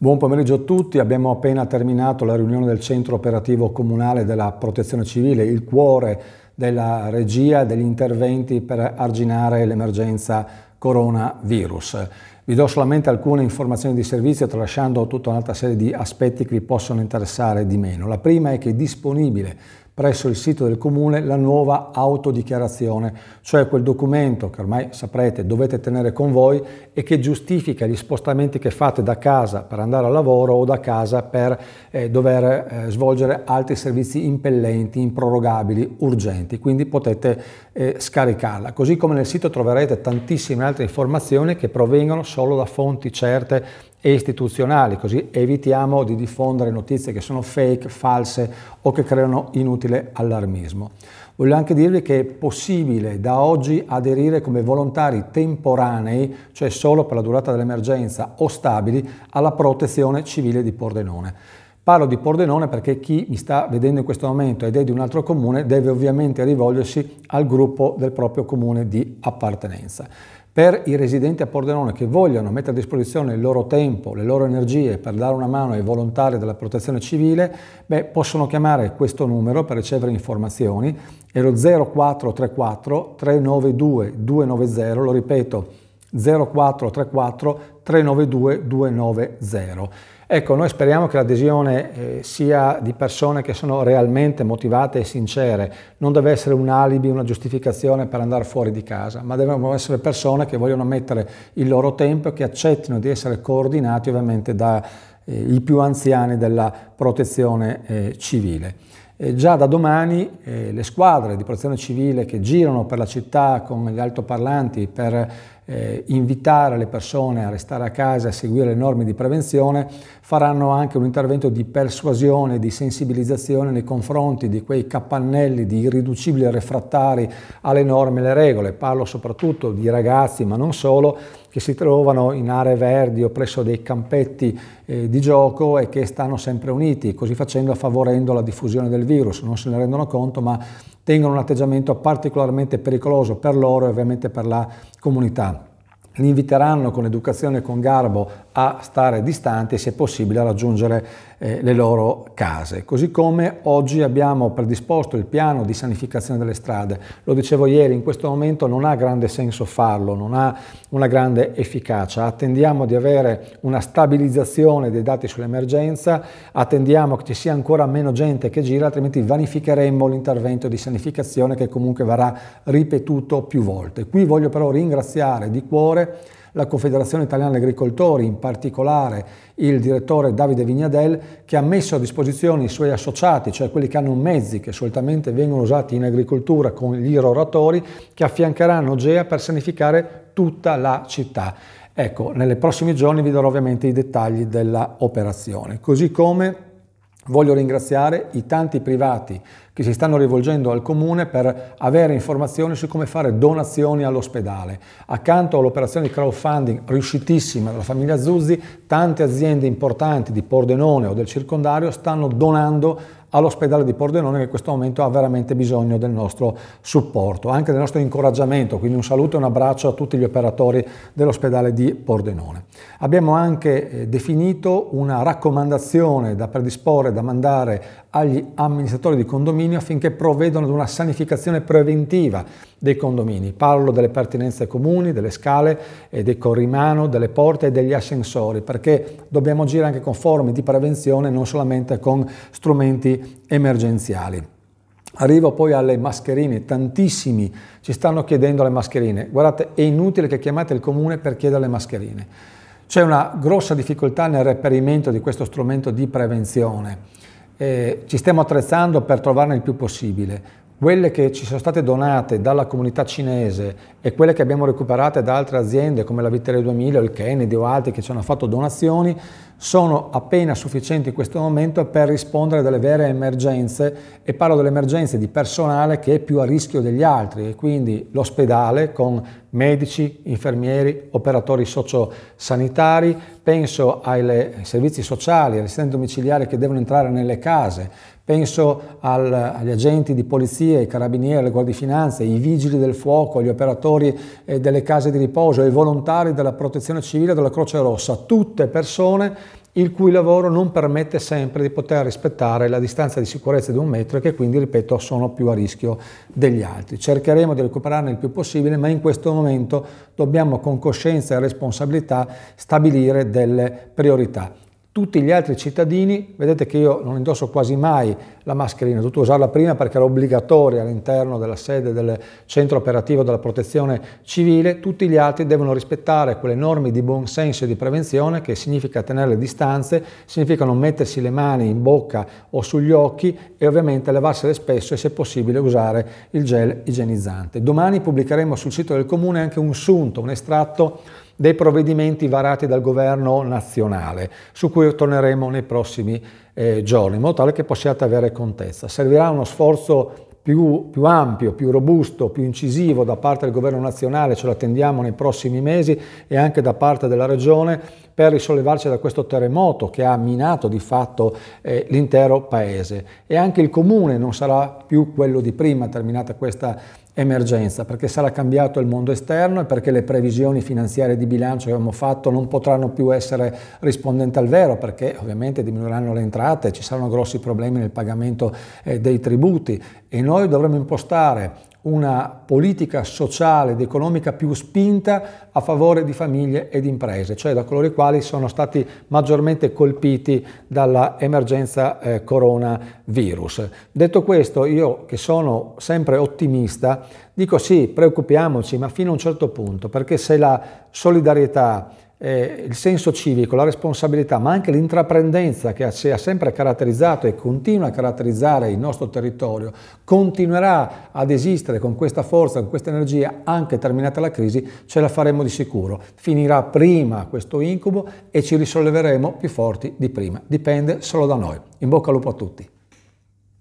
Buon pomeriggio a tutti, abbiamo appena terminato la riunione del Centro Operativo Comunale della Protezione Civile, il cuore della regia degli interventi per arginare l'emergenza coronavirus. Vi do solamente alcune informazioni di servizio tralasciando tutta un'altra serie di aspetti che vi possono interessare di meno. La prima è che è disponibile presso il sito del comune la nuova autodichiarazione, cioè quel documento che ormai saprete dovete tenere con voi e che giustifica gli spostamenti che fate da casa per andare al lavoro o da casa per eh, dover eh, svolgere altri servizi impellenti, improrogabili, urgenti, quindi potete eh, scaricarla. Così come nel sito troverete tantissime altre informazioni che provengono solo da fonti certe e istituzionali, così evitiamo di diffondere notizie che sono fake, false o che creano inutile allarmismo. Voglio anche dirvi che è possibile da oggi aderire come volontari temporanei, cioè solo per la durata dell'emergenza o stabili, alla protezione civile di Pordenone. Parlo di Pordenone perché chi mi sta vedendo in questo momento ed è di un altro comune deve ovviamente rivolgersi al gruppo del proprio comune di appartenenza per i residenti a Pordenone che vogliono mettere a disposizione il loro tempo, le loro energie per dare una mano ai volontari della protezione civile, beh, possono chiamare questo numero per ricevere informazioni, è lo 0434 392 290, lo ripeto 0434 392 290. Ecco, noi speriamo che l'adesione eh, sia di persone che sono realmente motivate e sincere, non deve essere un alibi, una giustificazione per andare fuori di casa, ma devono essere persone che vogliono mettere il loro tempo e che accettino di essere coordinati ovviamente dai eh, più anziani della protezione eh, civile. E già da domani eh, le squadre di protezione civile che girano per la città con gli altoparlanti, per eh, invitare le persone a restare a casa e a seguire le norme di prevenzione, faranno anche un intervento di persuasione, di sensibilizzazione nei confronti di quei capannelli di irriducibili refrattari alle norme e alle regole. Parlo soprattutto di ragazzi, ma non solo, che si trovano in aree verdi o presso dei campetti eh, di gioco e che stanno sempre uniti, così facendo favorendo la diffusione del virus, non se ne rendono conto ma tengono un atteggiamento particolarmente pericoloso per loro e ovviamente per la comunità li inviteranno con educazione e con garbo a stare distanti e se possibile a raggiungere eh, le loro case. Così come oggi abbiamo predisposto il piano di sanificazione delle strade. Lo dicevo ieri, in questo momento non ha grande senso farlo, non ha una grande efficacia. Attendiamo di avere una stabilizzazione dei dati sull'emergenza, attendiamo che ci sia ancora meno gente che gira, altrimenti vanificheremmo l'intervento di sanificazione che comunque verrà ripetuto più volte. Qui voglio però ringraziare di cuore la Confederazione Italiana degli Agricoltori, in particolare il direttore Davide Vignadel, che ha messo a disposizione i suoi associati, cioè quelli che hanno mezzi che solitamente vengono usati in agricoltura con gli irroratori, che affiancheranno GEA per sanificare tutta la città. Ecco, nelle prossimi giorni vi darò ovviamente i dettagli dell'operazione. Così come voglio ringraziare i tanti privati che si stanno rivolgendo al comune per avere informazioni su come fare donazioni all'ospedale. Accanto all'operazione di crowdfunding riuscitissima della famiglia Zuzzi, tante aziende importanti di Pordenone o del circondario stanno donando all'ospedale di Pordenone che in questo momento ha veramente bisogno del nostro supporto, anche del nostro incoraggiamento, quindi un saluto e un abbraccio a tutti gli operatori dell'ospedale di Pordenone. Abbiamo anche eh, definito una raccomandazione da predisporre, da mandare agli amministratori di condominio condominio affinché provvedano ad una sanificazione preventiva dei condomini. Parlo delle pertinenze comuni, delle scale, e eh, dei corrimano, delle porte e degli ascensori, perché dobbiamo agire anche con forme di prevenzione, non solamente con strumenti emergenziali. Arrivo poi alle mascherine, tantissimi ci stanno chiedendo le mascherine. Guardate, è inutile che chiamate il comune per chiedere le mascherine. C'è una grossa difficoltà nel reperimento di questo strumento di prevenzione eh, ci stiamo attrezzando per trovarne il più possibile. Quelle che ci sono state donate dalla comunità cinese e quelle che abbiamo recuperate da altre aziende come la Vittoria 2000 o il Kennedy o altri che ci hanno fatto donazioni, sono appena sufficienti in questo momento per rispondere a delle vere emergenze e parlo delle emergenze di personale che è più a rischio degli altri e quindi l'ospedale con medici, infermieri, operatori sociosanitari, penso ai servizi sociali, all'assistenza domiciliari che devono entrare nelle case, penso al, agli agenti di polizia, ai carabinieri, alle guardie finanze, ai vigili del fuoco, agli operatori eh, delle case di riposo, ai volontari della protezione civile, della Croce Rossa, tutte persone il cui lavoro non permette sempre di poter rispettare la distanza di sicurezza di un metro e che quindi, ripeto, sono più a rischio degli altri. Cercheremo di recuperarne il più possibile, ma in questo momento dobbiamo con coscienza e responsabilità stabilire delle priorità tutti gli altri cittadini, vedete che io non indosso quasi mai la mascherina, ho dovuto usarla prima perché era obbligatoria all'interno della sede del centro operativo della protezione civile, tutti gli altri devono rispettare quelle norme di buonsenso e di prevenzione che significa tenere le distanze, significa non mettersi le mani in bocca o sugli occhi e ovviamente lavarsele spesso e se possibile usare il gel igienizzante. Domani pubblicheremo sul sito del comune anche un sunto, un estratto dei provvedimenti varati dal governo nazionale, su cui torneremo nei prossimi eh, giorni, in modo tale che possiate avere contezza. Servirà uno sforzo più, più, ampio, più robusto, più incisivo da parte del governo nazionale, ce l'attendiamo nei prossimi mesi, e anche da parte della regione per risollevarci da questo terremoto che ha minato di fatto eh, l'intero paese. E anche il comune non sarà più quello di prima, terminata questa emergenza, perché sarà cambiato il mondo esterno e perché le previsioni finanziarie di bilancio che abbiamo fatto non potranno più essere rispondenti al vero, perché ovviamente diminuiranno le entrate, ci saranno grossi problemi nel pagamento eh, dei tributi e noi dovremo impostare una politica sociale ed economica più spinta a favore di famiglie ed imprese, cioè da coloro i quali sono stati maggiormente colpiti dall'emergenza eh, coronavirus. Detto questo, io che sono sempre ottimista, dico sì, preoccupiamoci, ma fino a un certo punto, perché se la solidarietà eh, il senso civico, la responsabilità, ma anche l'intraprendenza che ha, ha sempre caratterizzato e continua a caratterizzare il nostro territorio, continuerà ad esistere con questa forza, con questa energia, anche terminata la crisi, ce la faremo di sicuro. Finirà prima questo incubo e ci risolleveremo più forti di prima. Dipende solo da noi. In bocca al lupo a tutti.